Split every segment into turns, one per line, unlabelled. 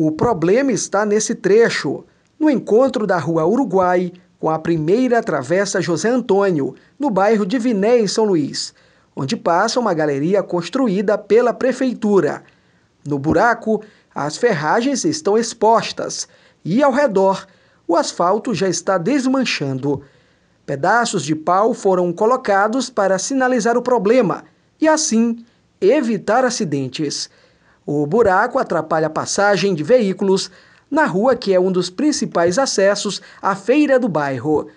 O problema está nesse trecho, no encontro da Rua Uruguai com a primeira travessa José Antônio, no bairro de Viné, em São Luís, onde passa uma galeria construída pela prefeitura. No buraco, as ferragens estão expostas e ao redor, o asfalto já está desmanchando. Pedaços de pau foram colocados para sinalizar o problema e assim evitar acidentes. O buraco atrapalha a passagem de veículos na rua que é um dos principais acessos à feira do bairro.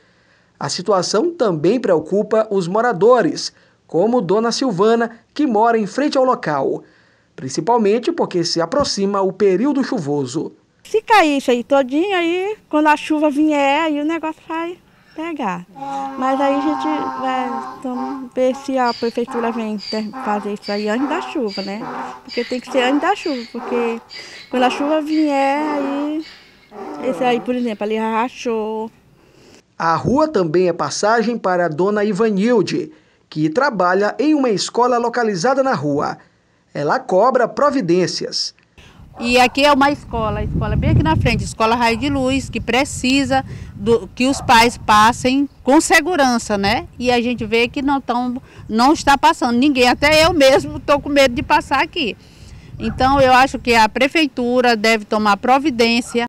A situação também preocupa os moradores, como Dona Silvana, que mora em frente ao local, principalmente porque se aproxima o período chuvoso.
Se cair isso aí todinho, aí quando a chuva vier, aí o negócio vai pegar. Mas aí a gente vai ver se a prefeitura vem fazer isso aí antes da chuva, né? Porque tem que ser antes da chuva, porque quando a chuva vier, aí. Esse aí, por exemplo, ali rachou.
A rua também é passagem para a dona Ivanilde, que trabalha em uma escola localizada na rua. Ela cobra providências
e aqui é uma escola, a escola é bem aqui na frente, escola Raio de Luz, que precisa do, que os pais passem com segurança, né? E a gente vê que não, tão, não está passando ninguém, até eu mesmo estou com medo de passar aqui. Então eu acho que a prefeitura deve tomar providência.